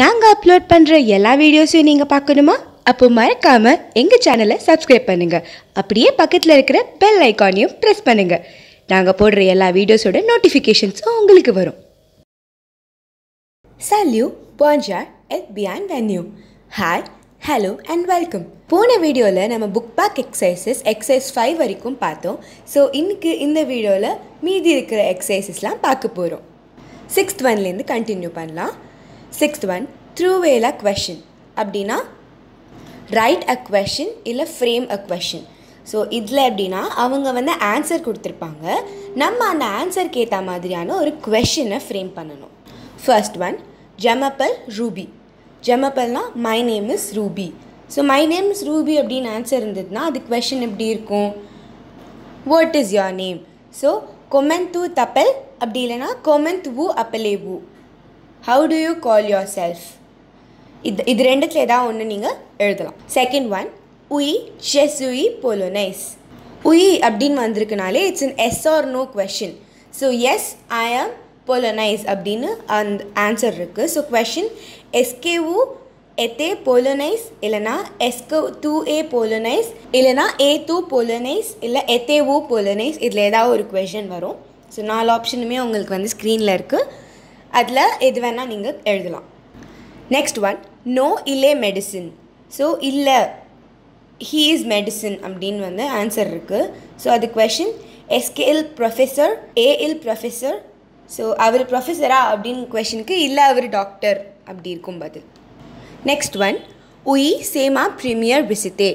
நாங்கள் அப்லோட் பண்ணுற எல்லா வீடியோஸையும் நீங்கள் பார்க்கணுமா அப்போ மறக்காமல் எங்கள் சேனலை சப்ஸ்கிரைப் பண்ணுங்கள் அப்படியே பக்கத்தில் இருக்கிற பெல் ஐக்கானையும் ப்ரெஸ் பண்ணுங்கள் நாங்கள் போடுற எல்லா வீடியோஸோட நோட்டிஃபிகேஷன்ஸும் உங்களுக்கு வரும் சல்யூ பாஞ்சா எட் பியாண்ட் வென்யூ ஹாய் ஹலோ அண்ட் வெல்கம் போன வீடியோவில் நம்ம book back exercises exercise five வரைக்கும் பார்த்தோம் ஸோ இன்னைக்கு இந்த வீடியோவில் மீதி இருக்கிற எக்ஸசைசஸ்லாம் பார்க்க போகிறோம் சிக்ஸ்த் ஒன்லேருந்து கண்டினியூ பண்ணலாம் சிக்ஸ்த் ஒன் த்ரூவேல கொஷின் அப்படின்னா ரைட் அ கொஷின் இல்லை ஃப்ரேம் அ கொஷின் ஸோ இதில் எப்படின்னா அவங்க வந்து ஆன்சர் கொடுத்துருப்பாங்க நம்ம அந்த ஆன்சருக்கு ஏற்ற மாதிரியான ஒரு கொஷினை ஃப்ரேம் பண்ணணும் ஃபர்ஸ்ட் ஒன் ஜமப்பல் ரூபி ஜமப்பல்னால் my name is Ruby so my name is Ruby அப்படின்னு ஆன்சர் இருந்ததுன்னா அது கொஷின் எப்படி இருக்கும் what is your name so கொமெந்த் தூ தப்பல் அப்படி இல்லைன்னா கொமெந்த் தூ அப்பலே ஊ how do you call yourself இது இது ரெண்டுத்தில் ஏதாவது ஒன்று நீங்கள் எழுதலாம் செகண்ட் ஒன் உயி செஸ் உயி போலோனைஸ் உயி அப்படின்னு வந்திருக்குனாலே it's an yes or no question so yes ஐ ஆம் போலோனைஸ் அப்படின்னு அந்த ஆன்சர் இருக்குது ஸோ கொஷின் எஸ்கேவு எத்தே போலோனைஸ் இல்லைனா எஸ்கோ டூ ஏ போலோனைஸ் இல்லைனா ஏ டூ போலோனைஸ் இல்லை எத்தே ஊ போலோனைஸ் இதில் ஏதாவது ஒரு கொஷின் வரும் ஸோ நாலு ஆப்ஷனுமே உங்களுக்கு வந்து ஸ்க்ரீனில் இருக்குது அதில் எது வேணால் நீங்கள் எழுதலாம் நெக்ஸ்ட் ஒன் நோ இல்லே மெடிசின் ஸோ இல்லை ஹீ இஸ் மெடிசின் அப்படின்னு வந்து ஆன்சர் இருக்குது ஸோ அது கொஷின் எஸ்கே இல் ப்ரொஃபஸர் ஏ இல் ப்ரொஃபஸர் ஸோ அவர் ப்ரொஃபஸரா அப்படின்னு கொஷினுக்கு இல்லை அவர் டாக்டர் அப்படி இருக்கும் பதில் நெக்ஸ்ட் ஒன் உயி சேமா ப்ரீமியர் விசிட்டே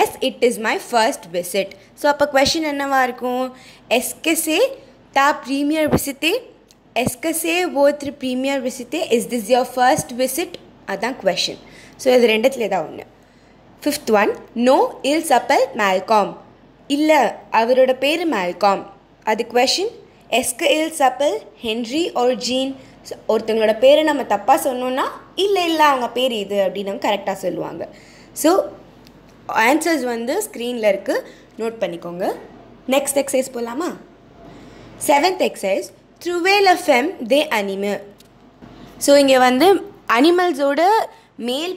yes it is my first visit so அப்போ கொஷின் என்னவாக இருக்கும் எஸ்கெசே தா ப்ரீமியர் விசிட்டே எஸ்கசே ஓத்ரு ப்ரீமியர் விசிட்டே is this your first visit அதான் கொஷின் ஸோ இது ரெண்டுத்தில் தான் ஒன்று ஃபிஃப்த் ஒன் நோ இல் அப்பல் மேல்காம் இல்லை அவரோட பேர் மேல்காம் அது கொஷின் எஸ்க இல் அப்பல் ஹென்றி ஓர் ஜீன் ஒருத்தங்களோட பேரை நம்ம தப்பாக சொன்னோன்னா இல்லை இல்லை அவங்க பேர் இது அப்படின்னு கரெக்டாக சொல்லுவாங்க ஸோ ஆன்சர்ஸ் வந்து ஸ்க்ரீனில் இருக்குது நோட் பண்ணிக்கோங்க நெக்ஸ்ட் எக்ஸசைஸ் போகலாமா செவன்த் எக்ஸசைஸ் ட்ருவேல் எஃப்எம் தே அனிமல் ஸோ இங்கே வந்து அனிமல்ஸோட மேல்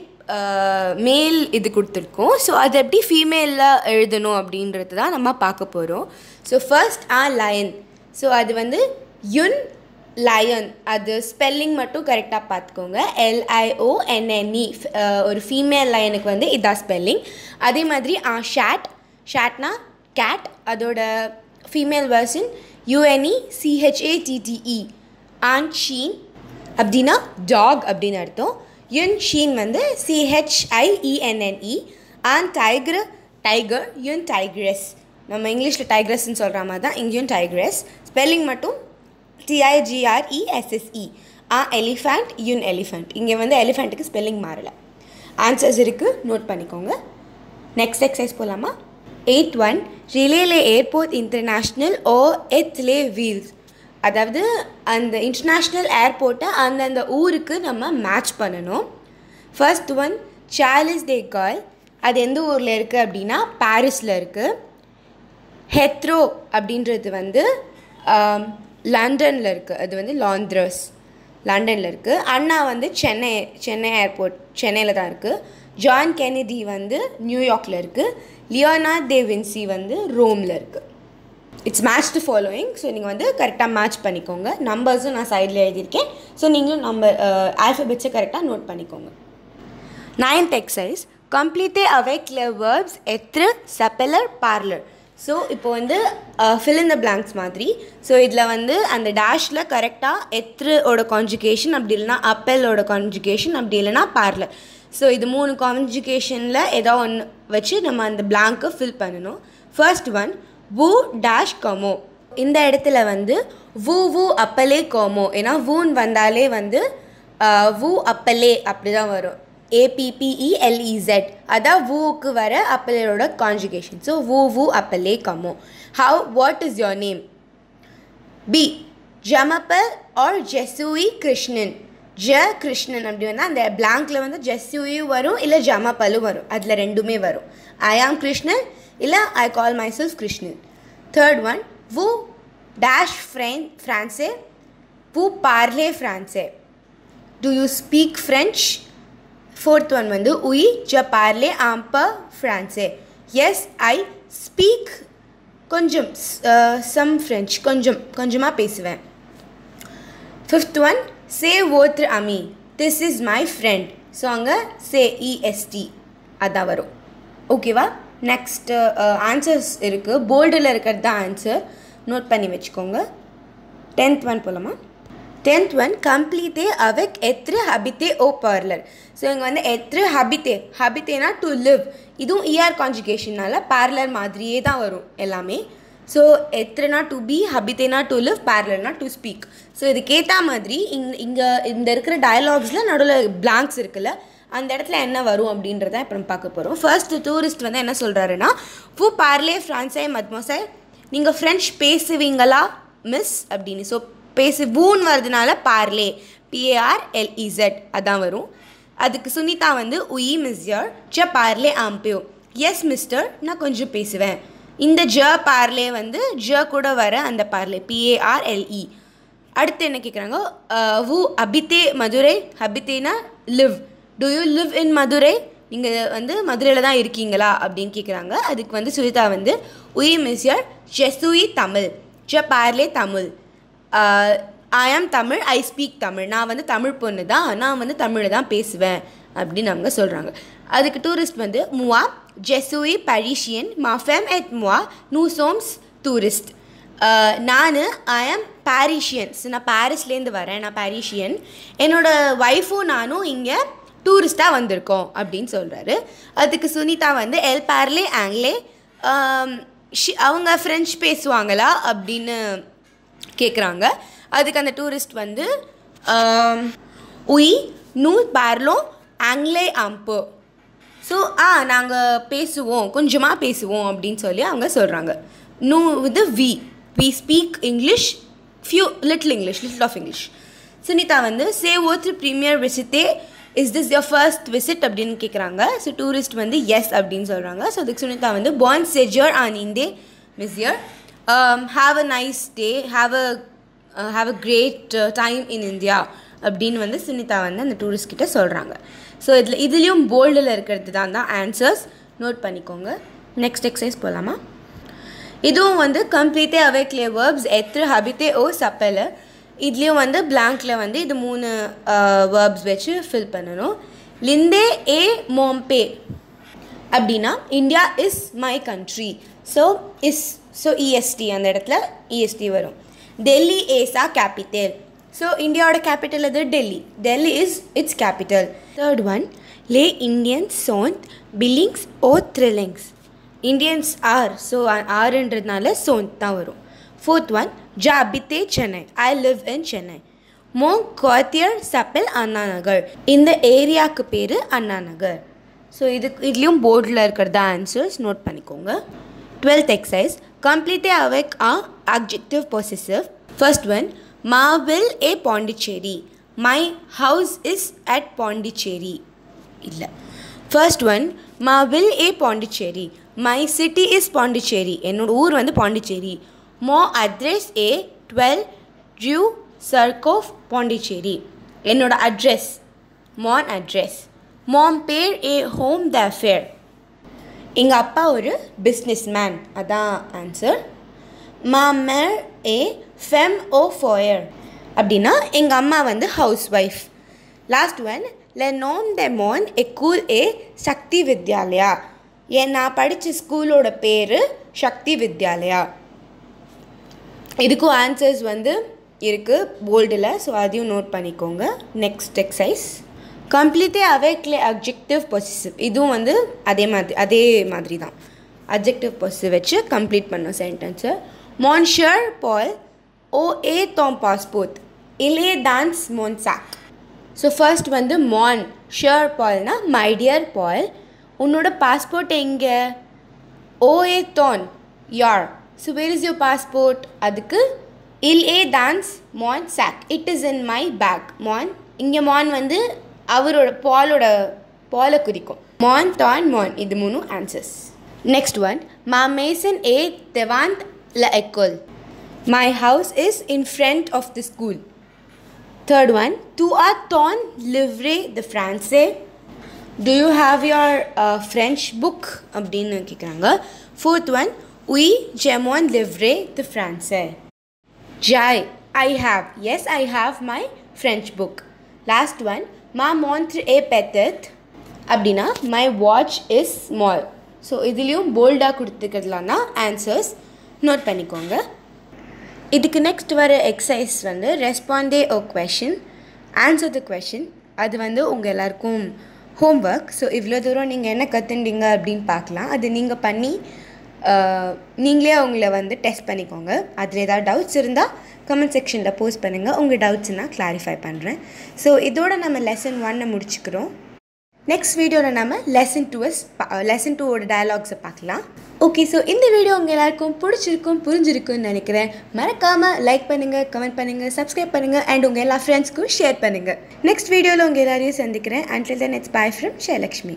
மேல் இது கொடுத்துருக்கோம் ஸோ அது எப்படி ஃபீமேலில் எழுதணும் அப்படின்றது தான் நம்ம பார்க்க போகிறோம் ஸோ ஃபர்ஸ்ட் ஆ லயன் ஸோ அது வந்து யுன் லயன் அது ஸ்பெல்லிங் மட்டும் கரெக்டாக பார்த்துக்கோங்க எல்ஐஓ என்என்இ e. uh, ஒரு ஃபீமேல் லயனுக்கு வந்து இதான் ஸ்பெல்லிங் அதே மாதிரி ஆ ஷேட் ஷேட்னா கேட் அதோட ஃபீமேல் வேர்ஷன் சிஹெச்ஏடிடிஇ ஆன் ஷீன் அப்படின்னா டாக் அப்படின்னு அர்த்தம் யுன் ஷீன் வந்து சிஹெச்ஐஇஎன்என்இ ஆன் டைக்ரு டைகர் யுன் டைக்ரஸ் நம்ம இங்கிலீஷில் டைக்ரஸ்ன்னு சொல்கிற மாதிரி தான் இங்கேயும் டைக்ரஸ் ஸ்பெல்லிங் மட்டும் டிஐஜிஆர்இஎஸ்எஸ்இ e e. ஆ எலிஃபண்ட் யுன் எலிஃபண்ட் இங்கே வந்து எலிஃபண்ட்டுக்கு ஸ்பெல்லிங் மாறலை ஆன்சர்ஸ் இருக்குது நோட் பண்ணிக்கோங்க நெக்ஸ்ட் எக்ஸசைஸ் போகலாமா எயிட் ஒன் ரிலேலே ஏர்போர்ட் இன்டர்நேஷ்னல் ஓ எத்லே வீல்ஸ் அதாவது அந்த இன்டர்நேஷ்னல் ஏர்போர்ட்டை அந்தந்த ஊருக்கு நம்ம மேட்ச் பண்ணணும் ஃபர்ஸ்ட் ஒன் சார்லிஸ் டே கால் அது எந்த ஊரில் இருக்குது அப்படின்னா பாரிஸில் இருக்குது ஹெத்ரோ அப்படின்றது வந்து லண்டனில் இருக்குது அது வந்து லாந்த்ரஸ் லண்டனில் இருக்குது அண்ணா வந்து சென்னை சென்னை ஏர்போர்ட் சென்னையில் தான் இருக்குது ஜான் கெனடி வந்து நியூயார்க்கில் இருக்குது லியோனா தேவின்சி வந்து ரோமில் இருக்குது it's match to following so நீங்கள் வந்து கரெக்டாக மேட்ச் பண்ணிக்கோங்க நம்பர்ஸும் நான் சைடில் எழுதியிருக்கேன் ஸோ நீங்களும் நம்பர் ஆல்ஃபபெட்ஸை கரெக்டாக நோட் பண்ணிக்கோங்க நைன்த் எக்ஸசைஸ் கம்ப்ளீட்டே அவே கிளியர் வேர்ப்ஸ் எத்ரு செப்பலர் பார்லர் ஸோ இப்போ வந்து ஃபில் இந்த பிளாங்க்ஸ் மாதிரி ஸோ இதில் வந்து அந்த டேஷில் கரெக்டாக எத்ரோட கான்ஜுகேஷன் அப்படி இல்லைனா அப்பலோட கான்ஜுகேஷன் அப்படி இல்லைனா பார்லர் ஸோ இது மூணு கான்ஜுகேஷனில் ஏதோ ஒன்று வச்சு நம்ம அந்த பிளாங்க்கை ஃபில் பண்ணணும் ஃபர்ஸ்ட் ஒன் வூ டேஷ் கமோ இந்த இடத்துல வந்து வூ வூ அப்பலே கோமோ ஏன்னா வூன் வந்தாலே வந்து வூ அப்பலே அப்படி தான் வரும் ஏபிபிஇஎல்இசெட் e e அதான் வூவுக்கு வர அப்பலேரோட கான்ஜுகேஷன் ஸோ வூ வூ அப்பலே கமோ how what is your name பி ஜமப்பல் ஆர் ஜெசூயி கிருஷ்ணன் ஜ கிருஷ்ணன் அப்படி அப்படின்னா அந்த பிளாங்க்கில் வந்து ஜெஸ்யூயும் வரும் இல்லை ஜமா பலு வரும் அதில் ரெண்டுமே வரும் ஐ ஆம் கிருஷ்ணன் இல்லை I call myself Krishnan third one வு டேஷ் ஃப்ரெண்ட் ஃப்ரான்ஸே வு பார்லே ஃப்ரான்ஸே do you speak French fourth one வந்து உயி ஜ பார்லே ஆம் ப ஃப்ரான்ஸே எஸ் ஐ ஸ்பீக் கொஞ்சம் சம் uh, ஃப்ரெஞ்ச் கொஞ்சம் கொஞ்சமாக பேசுவேன் ஃபிஃப்த் ஒன் சே ஓத்ரு அமி this is my friend so அங்கே சே இஎஸ்டி அதான் வரும் ஓகேவா நெக்ஸ்ட்டு ஆன்சர்ஸ் இருக்குது போல்டில் இருக்கிறது தான் ஆன்சர் நோட் பண்ணி வச்சுக்கோங்க டென்த் ஒன் போலாமா டென்த் ஒன் கம்ப்ளீட்டே அவெக் எத்ரு ஹபித்தே ஓ பார்லர் ஸோ இங்கே வந்து எத்ரு ஹபித்தே ஹபித்தேனா டு லிவ் இதுவும் இஆர் கான்ஜுகேஷனால் பார்லர் மாதிரியே தான் வரும் எல்லாமே ஸோ எத்திரனா டு பி ஹபித்தேனா டு லிவ் பேரலனா டு ஸ்பீக் ஸோ இதுக்கேற்ற மாதிரி இங் இங்கே இந்த இருக்கிற டயலாக்ஸில் நடுவில் பிளாங்க்ஸ் இருக்குல்ல அந்த இடத்துல என்ன வரும் அப்படின்றத இப்போ பார்க்க போகிறோம் ஃபர்ஸ்ட் டூரிஸ்ட் வந்து என்ன சொல்கிறாருன்னா ஃபூ பார்லே ஃப்ரான்ஸை மத்மோசை நீங்கள் ஃப்ரெஞ்ச் பேசுவீங்களா மிஸ் அப்படின்னு ஸோ பேசு பூன் வர்றதுனால பார்லே பிஏஆர் எல்இசட் அதான் வரும் அதுக்கு சுனிதா வந்து உயி மிஸ்யர் ஜ பார்லே ஆம்பியோ எஸ் மிஸ்டர் நான் கொஞ்சம் பேசுவேன் இந்த ஜ பார்லே வந்து ஜ கூட வர அந்த பார்லே பிஏஆர்எல்இ e. அடுத்து என்ன கேட்குறாங்க ஊ அபித்தே மதுரை அபித்தேனா live do you live in Madurai நீங்கள் வந்து மதுரையில் தான் இருக்கீங்களா அப்படின்னு கேட்குறாங்க அதுக்கு வந்து சுஜிதா வந்து உயி மிஸ்யர் ஜெசுயி தமிழ் ஜ பார்லே தமிழ் ஐ ஆம் தமிழ் ஐ ஸ்பீக் தமிழ் நான் வந்து தமிழ் பொண்ணு தான் நான் வந்து தமிழை தான் பேசுவேன் அப்படின்னு அவங்க சொல்கிறாங்க அதுக்கு டூரிஸ்ட் வந்து முவா ஜெசுயி பரிஷியன் மஃபெம் எட் முவா நூசோம்ஸ் டூரிஸ்ட் நான் ஐ ஆம் பாரிஷியன்ஸ் நான் பாரிஸ்லேருந்து வரேன் நான் பாரிஷியன் என்னோடய ஒய்ஃபும் நானும் இங்கே டூரிஸ்ட்டாக வந்திருக்கோம் அப்படின்னு சொல்கிறாரு அதுக்கு சுனிதா வந்து எல் பார்லே ஆங்லே ஷி அவங்க ஃப்ரெஞ்ச் பேசுவாங்களா அப்படின்னு கேட்குறாங்க அதுக்கு அந்த டூரிஸ்ட் வந்து உய் நூ பார்லோ ஆங்லே அம்போ ஸோ ஆ நாங்கள் பேசுவோம் கொஞ்சமாக பேசுவோம் அப்படின்னு சொல்லி அவங்க சொல்கிறாங்க no with we we speak English few little English little of English Sunita வந்து சே ஓத்து ப்ரீமியர் விசிட்டே is this your first visit அப்படின்னு கேட்குறாங்க ஸோ டூரிஸ்ட் வந்து எஸ் அப்படின்னு சொல்கிறாங்க ஸோ அதுக்கு சுனிதா வந்து பான் செஜர் ஆன் இந்தே மிஸ் இயர் have a nice day have a have a great time in India அப்படின்னு வந்து சுனிதா வந்து அந்த டூரிஸ்ட் கிட்ட சொல்கிறாங்க ஸோ இதில் இதுலேயும் போல்டில் இருக்கிறது தான் தான் ஆன்சர்ஸ் நோட் பண்ணிக்கோங்க நெக்ஸ்ட் எக்ஸசைஸ் போகலாமா இதுவும் வந்து கம்ப்ளீட்டே கிளியர் வேர்ப்ஸ் எத்ரு ஹபித்தே ஓ சப்பல் இதுலேயும் வந்து பிளாங்கில் வந்து இது மூணு வேர்ப்ஸ் வச்சு ஃபில் பண்ணணும் லிந்தே ஏ மோம்பே அப்படின்னா India is my country so is so E S T அந்த இடத்துல இஎஸ்டி e வரும் டெல்லி ஏசா கேபிட்டல் ஸோ இந்தியாவோட கேபிட்டல் அது Delhi Delhi is its capital third one லே இண்டியன்ஸ் சோந்த் பில்லிங்ஸ் ஓ த்ரில்லிங்ஸ் இண்டியன்ஸ் ஆர் ஸோ ஆர்ன்றதுனால சோந்த் தான் வரும் ஃபோர்த் ஒன் ஜா ஜாபித்தே Chennai I live in Chennai மோ கோத்தியர் சப்பல் அண்ணா நகர் இந்த ஏரியாவுக்கு பேர் அண்ணா நகர் ஸோ இதுக்கு இதுலேயும் போர்டில் இருக்கிறத ஆன்சர்ஸ் நோட் பண்ணிக்கோங்க டுவெல்த் எக்ஸசைஸ் கம்ப்ளீட்டே அவேக் ஆ அப்ஜெக்டிவ் பொசிசிவ் ஃபர்ஸ்ட் ஒன் மா வில் ஏ Pondicherry my house is at Pondicherry இல்லை ஃபர்ஸ்ட் ஒன் மா வில் ஏ Pondicherry my city is Pondicherry என்னோட ஊர் வந்து பாண்டிச்சேரி மோ அட்ரஸ் ஏ டுவெல் ஜூ சர்கோஃப் பாண்டிச்சேரி என்னோடய அட்ரஸ் மான் அட்ரஸ் மாம் பேர் ஏ ஹோம் த ஃபேர் எங்கள் அப்பா ஒரு பிஸ்னஸ் மேன் அதான் ஆன்சர் மா மேர் ஏ ஃபெம் ஓ ஃபோயர் அப்படின்னா எங்கள் அம்மா வந்து ஹவுஸ் ஒய்ஃப் லாஸ்ட் ஒன் ல நோம் மோன் எ கூல் ஏ சக்தி வித்யாலயா ஏன் நான் படித்த ஸ்கூலோட பேர் சக்தி வித்யாலயா இதுக்கும் ஆன்சர்ஸ் வந்து இருக்குது போல்டில் ஸோ அதையும் நோட் பண்ணிக்கோங்க நெக்ஸ்ட் எக்ஸசைஸ் கம்ப்ளீட்டே அவேக்லே அப்ஜெக்டிவ் பொசிசிவ் இதுவும் வந்து அதே மாதிரி அதே மாதிரி தான் அப்ஜெக்டிவ் பொசிசிவ் வச்சு கம்ப்ளீட் பண்ணோம் சென்டென்ஸு மான்ஷர் பால் ஓஏ ஏ தோம் பாஸ்போத் இலே டான்ஸ் மோன்சாக் ஸோ ஃபர்ஸ்ட் வந்து மான் ஷியர் பால்னா மை டியர் பால் உன்னோட பாஸ்போர்ட் எங்கே ஓஏ ஏ தோன் யார் so where is your passport அதுக்கு இல் ஏ டான்ஸ் மான் சாக் it is in my bag மான் இங்கே மான் வந்து அவரோட பாலோட பாலை குறிக்கும் மான் தான் மான் இது மூணு ஆன்சர்ஸ் நெக்ஸ்ட் ஒன் மா மேசன் ஏ தெவாந்த் ல எக்கோல் My house is in front of the school. Third one. Tu as ton livre de français? Do you have your uh, French book? Fourth one. Oui, j'ai livre de français. Jai, I have. Yes, I have my French book. Last one. Ma montre est petite. Abdina, my watch is small. So, idilium bolda kudutthikadlana answers Not panikonga. இதுக்கு next வர exercise வந்து ரெஸ்பாண்டே ஓ question answer the question அது வந்து உங்கள் எல்லாருக்கும் home work so இவ்வளோ தூரம் நீங்கள் என்ன கற்றுண்டீங்க அப்படின்னு பார்க்கலாம் அது நீங்கள் பண்ணி நீங்களே அவங்கள வந்து டெஸ்ட் பண்ணிக்கோங்க அதில் ஏதாவது டவுட்ஸ் இருந்தால் கமெண்ட் செக்ஷனில் போஸ்ட் பண்ணுங்கள் உங்கள் டவுட்ஸ் நான் கிளாரிஃபை பண்ணுறேன் ஸோ இதோட நம்ம லெசன் ஒன்னை முடிச்சுக்கிறோம் நெக்ஸ்ட் வீடியோவில் நம்ம லெசன் டூ எஸ் லெசன் டூவோட டயலாக்ஸை பார்க்கலாம் ஓகே ஸோ இந்த வீடியோ உங்கள் எல்லாருக்கும் பிடிச்சிருக்கும் புரிஞ்சிருக்கும்னு நினைக்கிறேன் மறக்காமல் லைக் பண்ணுங்கள் கமெண்ட் பண்ணுங்கள் சப்ஸ்கிரைப் பண்ணுங்கள் அண்ட் உங்கள் எல்லா ஃப்ரெண்ட்ஸ்க்கும் ஷேர் பண்ணுங்கள் நெக்ஸ்ட் வீடியோவில் உங்கள் எல்லாரையும் சந்திக்கிறேன் until then it's bye from ஷேலக்ஷ்மி